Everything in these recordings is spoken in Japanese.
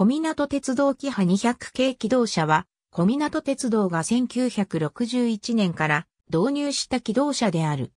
小港鉄道キハ200系機動車は、小港鉄道が1961年から導入した機動車である。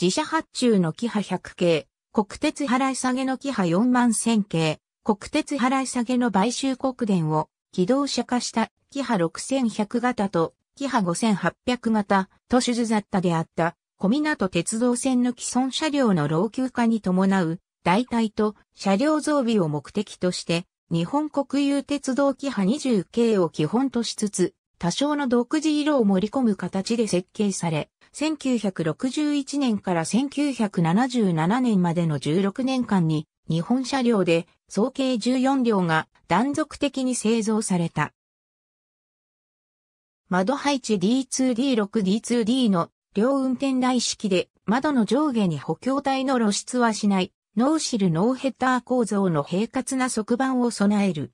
自社発注のキハ100系、国鉄払い下げのキハ4万1000系、国鉄払い下げの買収国電を機動車化したキハ6100型とキハ5800型と手術雑多であった小港鉄道線の既存車両の老朽化に伴う代替と車両増備を目的として日本国有鉄道規派20系を基本としつつ、多少の独自色を盛り込む形で設計され、1961年から1977年までの16年間に、日本車両で総計14両が断続的に製造された。窓配置 D2D6D2D の両運転台式で窓の上下に補強体の露出はしないノーシルノーヘッダー構造の平滑な側板を備える。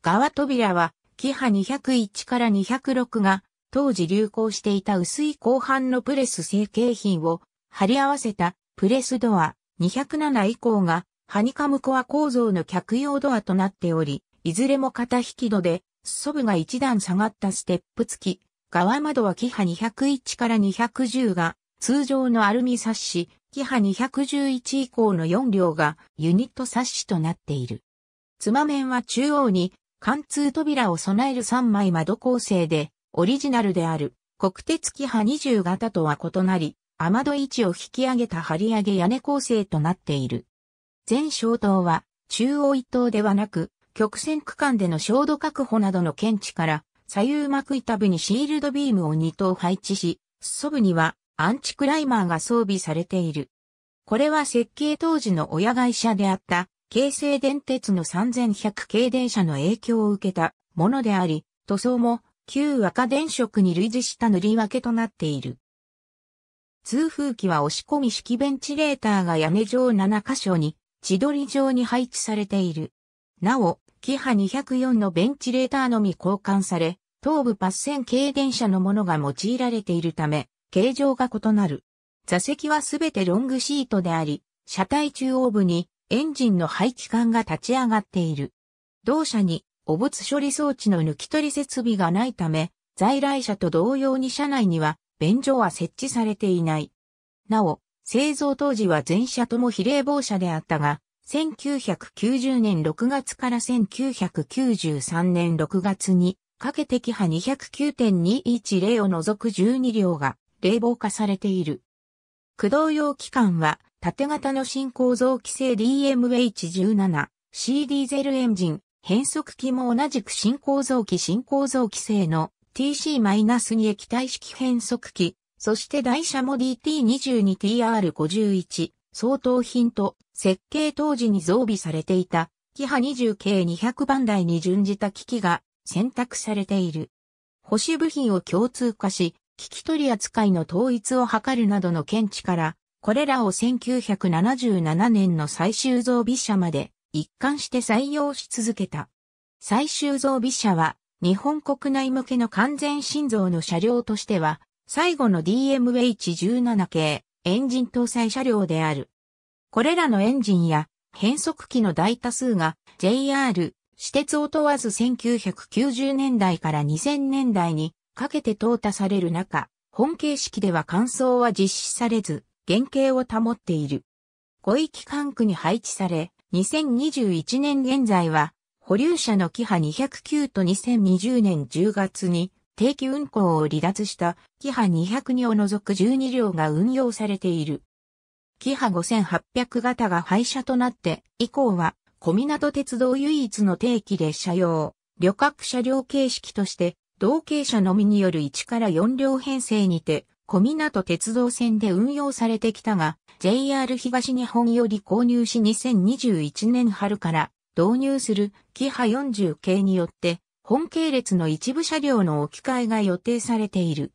側扉は、キハ201から206が、当時流行していた薄い後半のプレス成形品を貼り合わせたプレスドア207以降がハニカムコア構造の客用ドアとなっており、いずれも片引き戸で、素部が一段下がったステップ付き、側窓はキハ201から210が通常のアルミサッシ、キハ211以降の4両がユニット冊子となっている。つま面は中央に貫通扉を備える3枚窓構成で、オリジナルである国鉄キハ20型とは異なり、雨戸位置を引き上げた張り上げ屋根構成となっている。全小灯は中央一灯ではなく、曲線区間での照度確保などの検知から、左右幕板部にシールドビームを2灯配置し、裾部にはアンチクライマーが装備されている。これは設計当時の親会社であった、京成電鉄の3100系電車の影響を受けたものであり、塗装も旧赤電色に類似した塗り分けとなっている。通風機は押し込み式ベンチレーターが屋根上7箇所に、地取りに配置されている。なお、キハ204のベンチレーターのみ交換され、東部パッセン系電車のものが用いられているため、形状が異なる。座席はすべてロングシートであり、車体中央部にエンジンの排気管が立ち上がっている。同車に汚物処理装置の抜き取り設備がないため、在来車と同様に車内には便所は設置されていない。なお、製造当時は全車とも比例防車であったが、1990年6月から1993年6月に、かけて規波209.210を除く12両が冷房化されている。駆動用機関は、縦型の新構造規制 DMH17、C ディーゼルエンジン、変速機も同じく新構造機新構造規制の TC-2 液体式変速機、そして台車も DT22TR51 相当品と設計当時に増備されていたキハ20 k 200番台に準じた機器が選択されている。保守部品を共通化し、聞き取り扱いの統一を図るなどの見地から、これらを1977年の最終造備車まで一貫して採用し続けた。最終造備車は日本国内向けの完全新造の車両としては最後の DMH17 系エンジン搭載車両である。これらのエンジンや変速機の大多数が JR、私鉄を問わず1990年代から2000年代にかけて淘汰される中、本形式では乾燥は実施されず、原型を保っている。5域管区に配置され、2021年現在は、保留者のキハ209と2020年10月に定期運行を離脱したキハ202を除く12両が運用されている。キハ5800型が廃車となって以降は小港鉄道唯一の定期列車用旅客車両形式として同型車のみによる1から4両編成にて、小湊鉄道線で運用されてきたが、JR 東日本より購入し2021年春から導入するキハ40系によって、本系列の一部車両の置き換えが予定されている。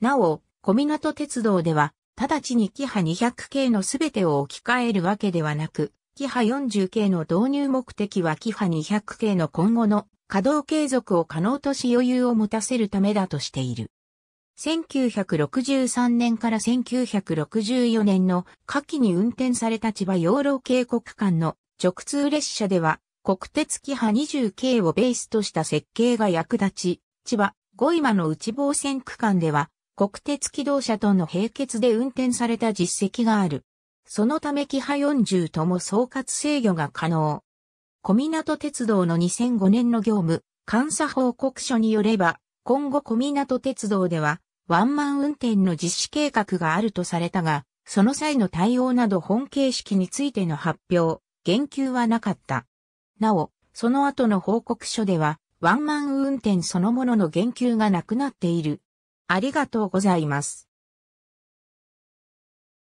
なお、小湊鉄道では、直ちにキハ200系のすべてを置き換えるわけではなく、キハ40系の導入目的はキハ200系の今後の稼働継続を可能とし余裕を持たせるためだとしている。1963年から1964年の夏季に運転された千葉養老渓谷間の直通列車では国鉄キハ 20K をベースとした設計が役立ち、千葉、五今の内房線区間では国鉄機動車との並結で運転された実績がある。そのためキハ40とも総括制御が可能。小湊鉄道の2005年の業務、監査報告書によれば、今後小湊鉄道では、ワンマン運転の実施計画があるとされたが、その際の対応など本形式についての発表、言及はなかった。なお、その後の報告書では、ワンマン運転そのものの言及がなくなっている。ありがとうございます。